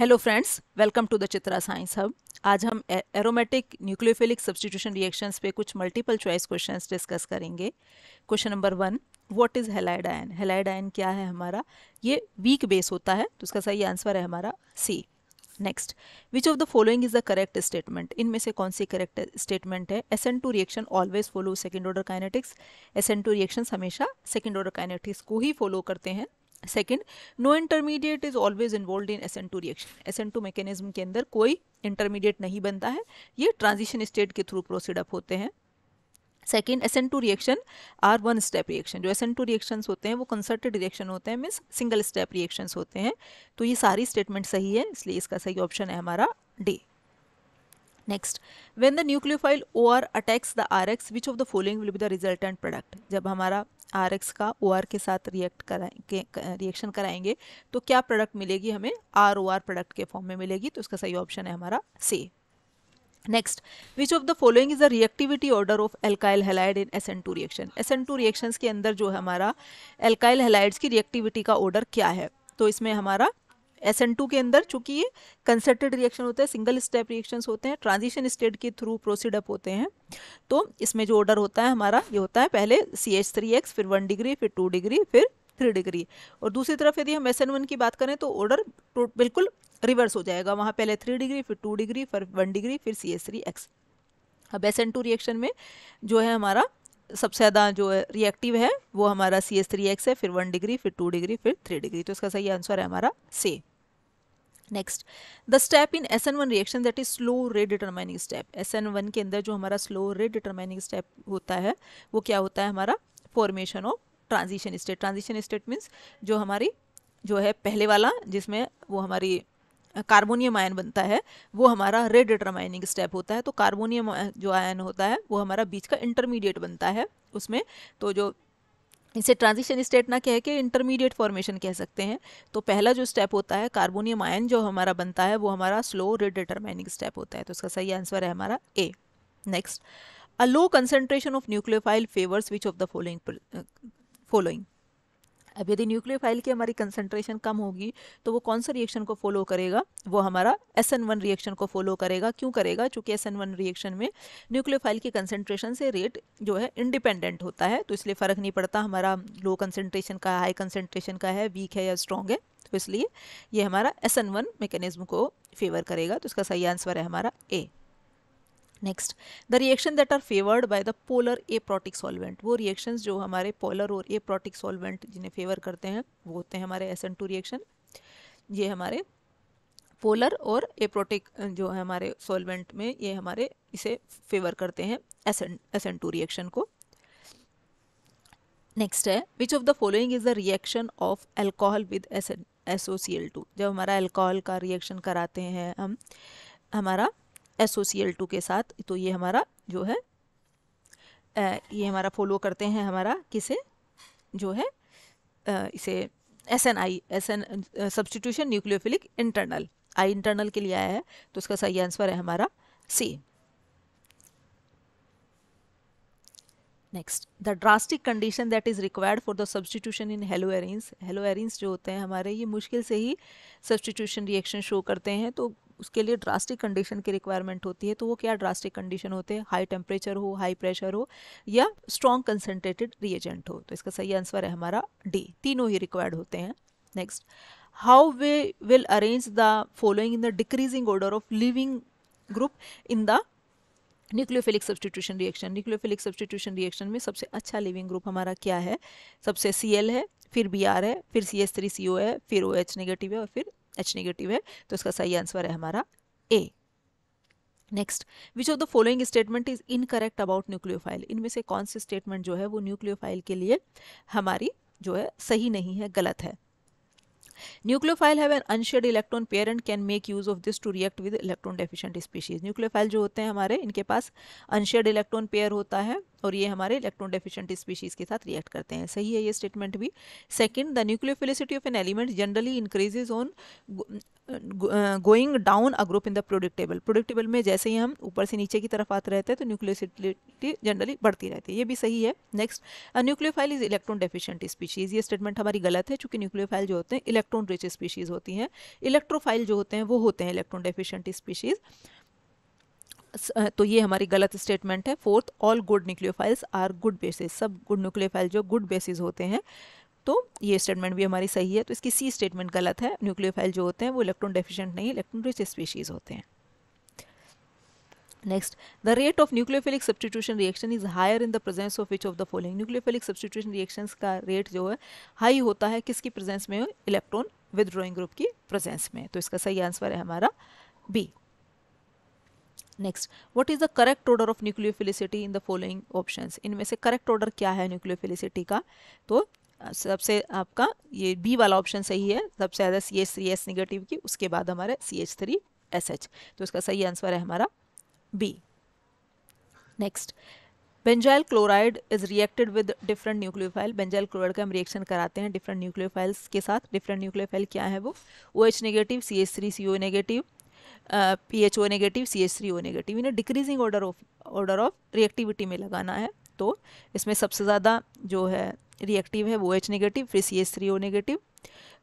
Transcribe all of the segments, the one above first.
Hello friends welcome to the Chitra science hub आज हम aromatic nucleophilic substitution reactions पे कुछ मल्टीपल चॉइस क्वेश्चंस डिस्कस करेंगे question number one what is halide ion halide ion क्या है हमारा ये वीक बेस होता है तो उसका सही आंसर है हमारा C next which of the following is the correct statement इनमें से कौन सी करेक्ट स्टेटमेंट है S N two reaction always follow second order kinetics S N two reaction हमेशा सेकेंड ऑर्डर काइनेटिक्स को ही फॉलो करते हैं second no intermediate is always involve in S N two reaction S N two mechanism के अंदर कोई intermediate नहीं बनता है ये ट्रांजिशन स्टेट के थ्रू प्रोसीडअप होते हैं second S N two reaction are one step reaction जो एस एन टू रिएक्शन होते हैं वो कंसर्टेड रिएक्शन होते हैं मीन्स सिंगल स्टेप रिएक्शन होते हैं तो ये सारी स्टेटमेंट सही है इसलिए इसका सही ऑप्शन है हमारा D next when the nucleophile O R attacks the R X which of the following will be the resultant product जब हमारा आर एक्स का ओ आर के साथ रिएक्ट कराए रिएक्शन कराएंगे तो क्या प्रोडक्ट मिलेगी हमें आर ओ आर प्रोडक्ट के फॉर्म में मिलेगी तो इसका सही ऑप्शन है हमारा C next which of the following is the reactivity order of alkyl halide in S N two reaction S N two reaction के अंदर जो है हमारा एल्काइल हेलाइड्स की रिएक्टिविटी का ऑर्डर क्या है तो इसमें हमारा एस एन टू के अंदर चूंकि ये कंसर्टेड रिएक्शन होता है सिंगल स्टेप रिएक्शन होते हैं ट्रांजिशन स्टेट के थ्रू प्रोसीड अप होते हैं तो इसमें जो ऑर्डर होता है हमारा ये होता है पहले सी एच थ्री एक्स फिर वन डिग्री फिर टू डिग्री फिर थ्री डिग्री और दूसरी तरफ यदि हम एस एन वन की बात करें तो ऑर्डर तो बिल्कुल रिवर्स हो जाएगा वहाँ पहले थ्री डिग्री फिर टू डिग्री फिर वन डिग्री फिर सी एच थ्री एक्स अब एस एन टू रिएक्शन में जो है हमारा सबसे ज़्यादा जो रिएक्टिव है वो हमारा सी एस थ्री एक्स है फिर वन डिग्री फिर टू डिग्री फिर थ्री डिग्री तो इसका सही आंसर है हमारा C next the step in S N one reaction that is slow rate determining step S N one के अंदर जो हमारा स्लो रे डिटरमाइनिंग स्टेप होता है वो क्या होता है हमारा formation of transition state transition state means जो हमारी जो है पहले वाला जिसमें वो हमारी कार्बोनियम आयन बनता है वो हमारा रेड डिटरमाइनिंग स्टेप होता है तो कार्बोनियम जो आयन होता है वो हमारा बीच का इंटरमीडिएट बनता है उसमें तो जो इसे ट्रांजिशन स्टेट ना कह के इंटरमीडिएट फॉर्मेशन कह सकते हैं तो पहला जो स्टेप होता है कार्बोनियम आयन जो हमारा बनता है वो हमारा स्लो रेड डिटरमाइनिंग स्टेप होता है तो इसका सही आंसर है हमारा A next a low concentration of nucleophile favours which of the following following अब यदि न्यूक्लियर फाइल की हमारी कंसंट्रेशन कम होगी तो वो कौन सा रिएक्शन को फॉलो करेगा वो हमारा एस एन वन रिएक्शन को फॉलो करेगा क्यों करेगा चूँकि एस एन वन रिएक्शन में न्यूक्लियर फाइल की कंसंट्रेशन से रेट जो है इंडिपेंडेंट होता है तो इसलिए फ़र्क नहीं पड़ता हमारा लो कंसनट्रेशन का हाई कंसनट्रेशन का है वीक है या स्ट्रॉन्ग है तो इसलिए ये हमारा एस एन वन मेकेनिज़्म को फेवर करेगा तो इसका सही आंसर है हमारा A next the reaction that are favoured by the polar aprotic solvent वो रिएक्शंस जो हमारे पोलर और ए प्रोटिक सॉल्वेंट जिन्हें फेवर करते हैं वो होते हैं हमारे एस एन टू रिएक्शन ये हमारे पोलर और ए प्रोटिक जो है हमारे सॉल्वेंट में ये हमारे इसे फेवर करते हैं एस एन टू रिएक्शन को नेक्स्ट है which of the following is the reaction of alcohol with एसन एसोसीएल टू जब हमारा एल्कोहल का रिएक्शन कराते हैं हम हमारा टू के साथ तो ये हमारा जो है ये हमारा फॉलो करते हैं हमारा किसे जो है इसे S N I S N substitution nucleophilic internal I internal के लिए आया है तो उसका सही आंसर है हमारा C next the drastic condition that is required for the substitution in haloarenes haloarenes जो होते हैं हमारे ये मुश्किल से ही सब्सटीट्यूशन रिएक्शन शो करते हैं तो उसके लिए ड्रास्टिक कंडीशन की रिक्वायरमेंट होती है तो वो क्या ड्रास्टिक कंडीशन होते हैं हाई टेम्परेचर हो हाई प्रेशर हो या स्ट्रॉन्ग कंसनट्रेटेड रिएजेंट हो तो इसका सही आंसर है हमारा डी तीनों ही रिक्वायर्ड होते हैं next how we will arrange the following in the decreasing order of leaving group in the nucleophilic substitution reaction nucleophilic substitution reaction में सबसे अच्छा लिविंग ग्रुप हमारा क्या है सबसे सी है फिर बी है फिर सी एस थ्री सी ओ है फिर ओ OH एच नेगेटिव है और फिर एच निगेटिव है तो इसका सही आंसर है हमारा A next which of the following statement is incorrect about nucleophile इनमें से कौन सी स्टेटमेंट जो है वो न्यूक्लियोफाइल के लिए हमारी जो है सही नहीं है गलत है nucleophile have an unshared electron pair and can make use of this to react with electron deficient species nucleophile जो होते हैं हमारे इनके पास अनशेड इलेक्ट्रॉन पेयर होता है और ये हमारे इलेक्ट्रॉन डेफिशिएंट स्पीशीज के साथ रिएक्ट करते हैं सही है ये स्टेटमेंट भी second the nucleophilicity of an element generally increases on going down a group in the product table product table में जैसे ही हम ऊपर से नीचे की तरफ आते रहते हैं तो न्यूक्लियोसिटी जनरली बढ़ती रहती है ये भी सही है next nucleophile is electron deficient species ये स्टेटमेंट हमारी गलत है चूंकि न्यूक्लियोफाइल जो होते हैं इलेक्ट्रॉन रिच स्पीशीज़ होती हैं इलेक्ट्रोफाइल जो होते हैं वो होते हैं इलेक्ट्रॉन डेफिशिएंट स्पीशीज़ तो ये हमारी गलत स्टेटमेंट है fourth all good nucleophiles are good bases सब गुड न्यूक्लियोफाइल जो गुड बेसिस होते हैं तो ये स्टेटमेंट भी हमारी सही है तो इसकी सी स्टेटमेंट गलत है न्यूक्लियोफाइल जो होते हैं वो इलेक्ट्रॉन डेफिशिएंट नहीं इलेक्ट्रॉन रिच स्पीशीज़ होते हैं Next, the rate of nucleophilic substitution reaction is higher in the presence of which of the following? Nucleophilic substitution reactions का rate जो है high होता है किसकी presence में Electron withdrawing group की presence में तो इसका सही answer है हमारा B. Next what is the correct order of nucleophilicity in the following options इनमें से करेक्ट ऑर्डर क्या है न्यूक्लियोफिलिसिटी का तो सबसे आपका ये बी वाला ऑप्शन सही है सबसे ज़्यादा C H three S negative की उसके बाद हमारे C H three S H तो इसका सही आंसर है हमारा B. Next benzyl chloride is reacted with different nucleophile. Benzyl chloride का हम रिएक्शन कराते हैं डिफरेंट nucleophiles के साथ डिफरेंट nucleophile क्या है वो O H negative C H three C O negative P H O negative C three O negative इन्हें decreasing order of order of reactivity में लगाना है तो इसमें सबसे ज़्यादा जो है रिएक्टिव है वो एच नेगेटिव फिर C H three O negative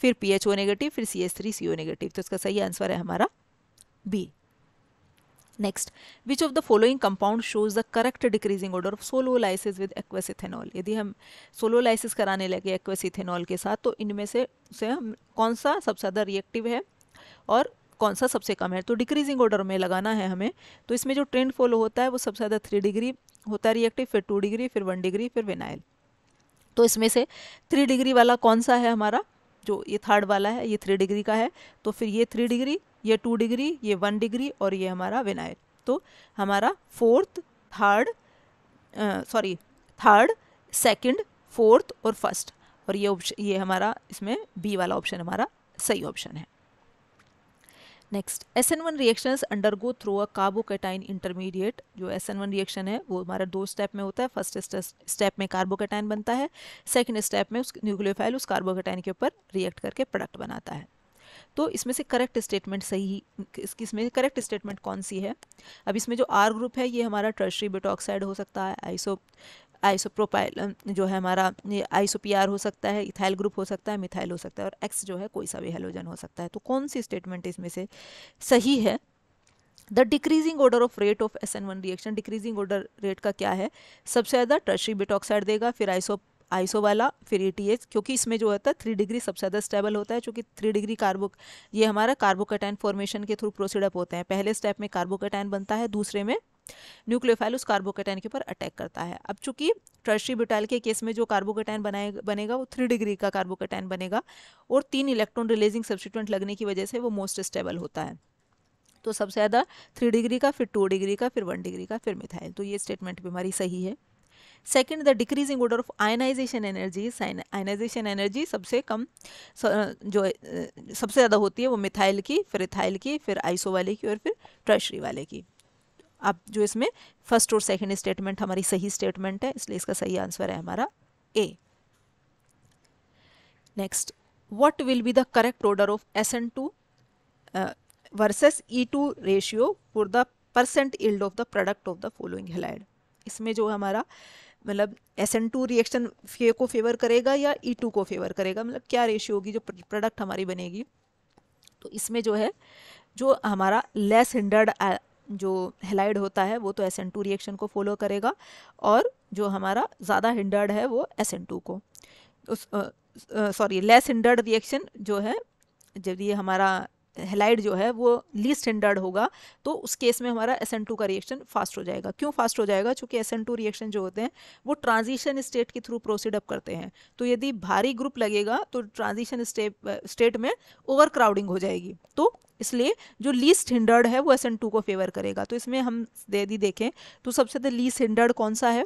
फिर पी एच ओ नेगेटिव फिर C H three C O negative तो इसका सही आंसर है हमारा B next which of the following compound shows the correct decreasing order of solvolysis with aqueous ethanol ethanol यदि हम सोलोलाइसिस कराने लगे एक्वेसिथेनॉल इथेनॉल के साथ तो इनमें से से हम कौन सा सबसे ज़्यादा रिएक्टिव है और कौन सा सबसे कम है तो डिक्रीजिंग ऑर्डर में लगाना है हमें तो इसमें जो ट्रेंड फॉलो होता है वो सबसे ज़्यादा थ्री डिग्री होता है रिएक्टिव फिर टू डिग्री फिर वन डिग्री फिर विनाइल तो इसमें से थ्री डिग्री वाला कौन सा है हमारा जो ये थर्ड वाला है ये थ्री डिग्री का है तो फिर ये थ्री डिग्री ये टू डिग्री ये वन डिग्री और ये हमारा विनायक तो हमारा fourth third sorry third second fourth और फर्स्ट और ये ऑप्शन ये हमारा इसमें बी वाला ऑप्शन हमारा सही ऑप्शन है next S N one under undergo through a carbocation intermediate जो एस एन वन रिएक्शन है वो हमारा दो स्टेप में होता है फर्स्ट स्टेप में कार्बोकेटाइन बनता है सेकेंड स्टेप में उस न्यूक्लियोफाइल उस कार्बोकेटाइन के ऊपर रिएक्ट करके प्रोडक्ट बनाता है तो इसमें से करेक्ट स्टेटमेंट सही इसकी इसमें करेक्ट स्टेटमेंट कौन सी है अब इसमें जो आर ग्रुप है ये हमारा ट्रशरी बेटोक्साइड हो सकता है आइसो आइसोप्रोपाइल जो है हमारा आइसोपीआर हो सकता है इथाइल ग्रुप हो सकता है मिथाइल हो सकता है और एक्स जो है कोई सा भी हेलोजन हो सकता है तो कौन सी स्टेटमेंट इसमें से सही है the decreasing order of rate of S N one reaction decreasing order rate का क्या है सबसे ज़्यादा ट्रशरी बिटोक्साइड देगा फिर आइसो आइसो वाला फिर ए टी एच क्योंकि इसमें जो होता है थ्री डिग्री सबसे ज़्यादा स्टेबल होता है चूँकि थ्री डिग्री कार्बो ये हमारा कार्बोकेटाइन फॉर्मेशन के थ्रू प्रोसीडअप होते हैं पहले स्टेप में कार्बोकेटाइन बनता है दूसरे में न्यूक्लियोफाइल उस कार्बोकेटाइन के ऊपर अटैक करता है अब चूंकि ट्रस्टी ब्यूटाइल के केस में जो कार्बोकेटाइन बनाए बनेगा वो थ्री डिग्री का कार्बोकेटाइन बनेगा और तीन इलेक्ट्रॉन रिलीजिंग सब्सिट्यूंट लगने की वजह से वो मोस्ट स्टेबल होता है तो सबसे ज़्यादा थ्री डिग्री का फिर टू डिग्री का फिर वन डिग्री का फिर मिथाइल तो ये स्टेटमेंट भी हमारी सही है second the decreasing order of ionization energy ionization energy सबसे कम जो सबसे ज़्यादा होती है वो मिथाइल की फिर इथाइल की फिर आइसो वाले की और फिर ट्रेशरी वाले की अब जो इसमें फर्स्ट और सेकेंड स्टेटमेंट हमारी सही स्टेटमेंट है इसलिए इसका सही आंसर है हमारा A next will be the correct order of S N two versus E two ratio for the percent yield of the product of the following halide इसमें जो हमारा मतलब एस एन टू रिएक्शन फे को favour करेगा या E e two को favour करेगा मतलब क्या रेशियो होगी जो प्रोडक्ट हमारी बनेगी तो इसमें जो है जो हमारा लेस हिंडर्ड जो हेलाइड होता है वो तो एस एन टू रिएक्शन को फॉलो करेगा और जो हमारा ज़्यादा हिंडर्ड है वो एस एन टू को सॉरी लेस हिंडर्ड रिएक्शन जो है जब ये हमारा हेलाइड जो है वो लीस्ट हिंडर्ड होगा तो उस केस में हमारा एस का रिएक्शन फास्ट हो जाएगा क्यों फास्ट हो जाएगा चूँकि एस रिएक्शन जो होते हैं वो ट्रांजिशन स्टेट के थ्रू प्रोसीड अप करते हैं तो यदि भारी ग्रुप लगेगा तो ट्रांजिशन स्टेट में ओवर क्राउडिंग हो जाएगी तो इसलिए जो लीस्ट हिंडर्ड है वो एस को फेवर करेगा तो इसमें हम यदि देखें तो सबसे लीस्ट हिंडर्ड कौन सा है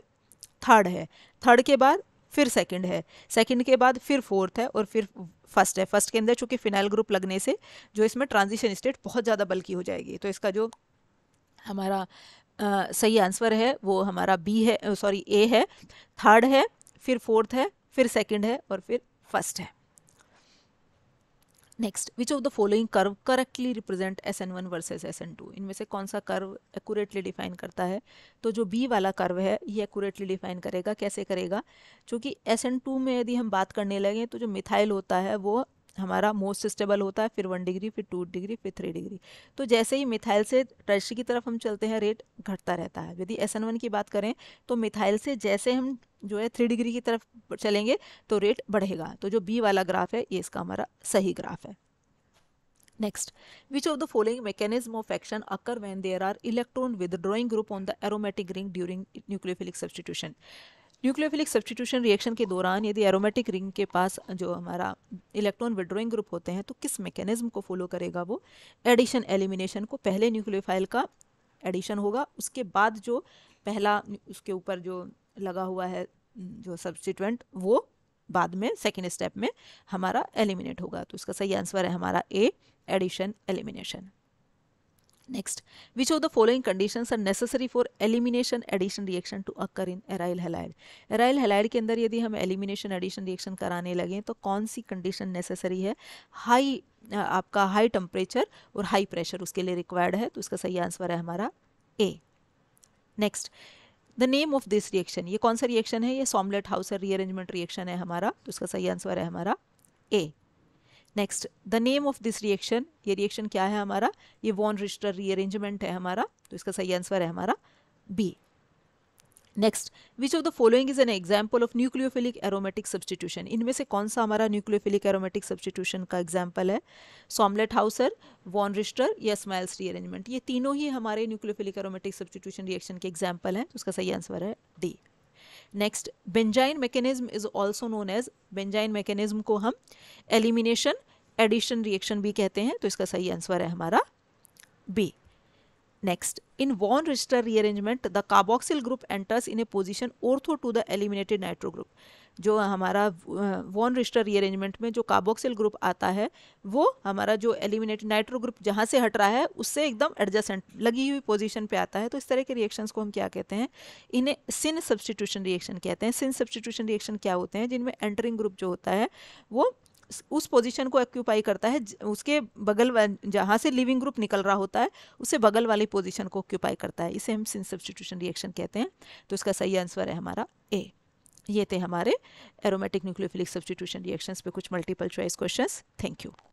थर्ड है थर्ड के बाद फिर सेकंड है सेकंड के बाद फिर फोर्थ है और फिर फर्स्ट है फर्स्ट के अंदर चूंकि फिनाइल ग्रुप लगने से जो इसमें ट्रांजिशन स्टेट बहुत ज़्यादा बल्कि हो जाएगी तो इसका जो हमारा आ, सही आंसर है वो हमारा बी है सॉरी ए है थर्ड है फिर फोर्थ है फिर सेकेंड है और फिर फर्स्ट है next which of the following curve correctly represent S N one versus S N two इनमें से कौन सा कर्व एक्यूरेटली डिफाइन करता है तो जो बी वाला कर्व है ये एक्यूरेटली डिफाइन करेगा कैसे करेगा क्योंकि एस एन टू में यदि हम बात करने लगे तो जो मिथाइल होता है वो हमारा मोस्ट स्टेबल होता है फिर वन डिग्री फिर टू डिग्री फिर थ्री डिग्री तो जैसे ही मिथाइल से टर्शी की तरफ हम चलते हैं रेट घटता रहता है यदि एस वन की बात करें तो मिथाइल से जैसे हम जो है थ्री डिग्री की तरफ चलेंगे तो रेट बढ़ेगा तो जो बी वाला ग्राफ है ये इसका हमारा सही ग्राफ है next which of the following mechanism of action occur when there are electron withdrawing group on the aromatic ring during nucleophilic substitution nucleophilic substitution reaction के दौरान यदि एरोमेटिक रिंग के पास जो हमारा इलेक्ट्रॉन विड्रोइंग ग्रुप होते हैं तो किस मैकेनिज्म को फॉलो करेगा वो एडिशन एलिमिनेशन को पहले न्यूक्लियोफाइल का एडिशन होगा उसके बाद जो पहला उसके ऊपर जो लगा हुआ है जो सब्सटीट्यूएंट वो बाद में सेकेंड स्टेप में हमारा एलिमिनेट होगा तो इसका सही आंसर है हमारा A addition elimination Next, which of the following conditions are necessary for elimination addition reaction to occur in aryl halide? Aryl halide के अंदर यदि हम elimination addition reaction कराने लगें तो कौन सी condition necessary है हाई आपका हाई टेम्परेचर और हाई प्रेशर उसके लिए रिक्वायर्ड है तो इसका सही आंसर है हमारा A next the name of this reaction ये कौन सा रिएक्शन है ये सॉमलेट हाउस रीअरेंजमेंट रिएक्शन है हमारा तो इसका सही आंसर है हमारा A next the name of this reaction ये रिएक्शन क्या है हमारा ये वॉन रिस्टर रीअरेंजमेंट है हमारा तो इसका सही आंसर है हमारा B next which of the following is an example of nucleophilic aromatic substitution इनमें से कौन सा हमारा न्यूक्लियोफिलिक एरोमेटिक सब्सटीट्यूशन का एग्जाम्पल है सॉमलेट हाउसर वॉन रिस्टर या स्माइल्स रीअरेंजमेंट ये तीनों ही हमारे न्यूक्लियोफिलिक एरोमेटिक सब्सटीट्यूशन रिएक्शन के एग्जाम्पल हैं तो उसका सही आंसर है D next benzyne mechanism is also known as benzyne mechanism को हम एलिमिनेशन एडिशन रिएक्शन भी कहते हैं तो इसका सही आंसर है हमारा B Next, in Von Richter rearrangement, the carboxyl group enters in a position ortho to the eliminated nitro group. जो हमारा वॉन रिस्टर रीअरेंजमेंट में जो कार्बोक्सिल ग्रुप आता है वो हमारा जो एलिमिनेटेड नाइट्रो ग्रुप जहाँ से हट रहा है उससे एकदम एडजस्टेंट लगी हुई पोजीशन पे आता है तो इस तरह के रिएक्शंस को हम क्या कहते हैं इन्हें सिन सब्सटीट्यूशन रिएक्शन कहते हैं सिन सब्सटीट्यूशन रिएक्शन क्या होते हैं जिनमें एंटरिंग ग्रुप जो होता है वो उस पोजीशन को ऑक्यूपाई करता है उसके बगल जहाँ से लिविंग ग्रुप निकल रहा होता है उसे बगल वाली पोजीशन को ऑक्यूपाई करता है इसे हम सिन सब्सटीट्यूशन रिएक्शन कहते हैं तो इसका सही आंसर है हमारा ए ये थे हमारे एरोमेटिक न्यूक्लियोफिलिक सब्सटीट्यूशन रिएक्शंस पे कुछ multiple choice questions thank you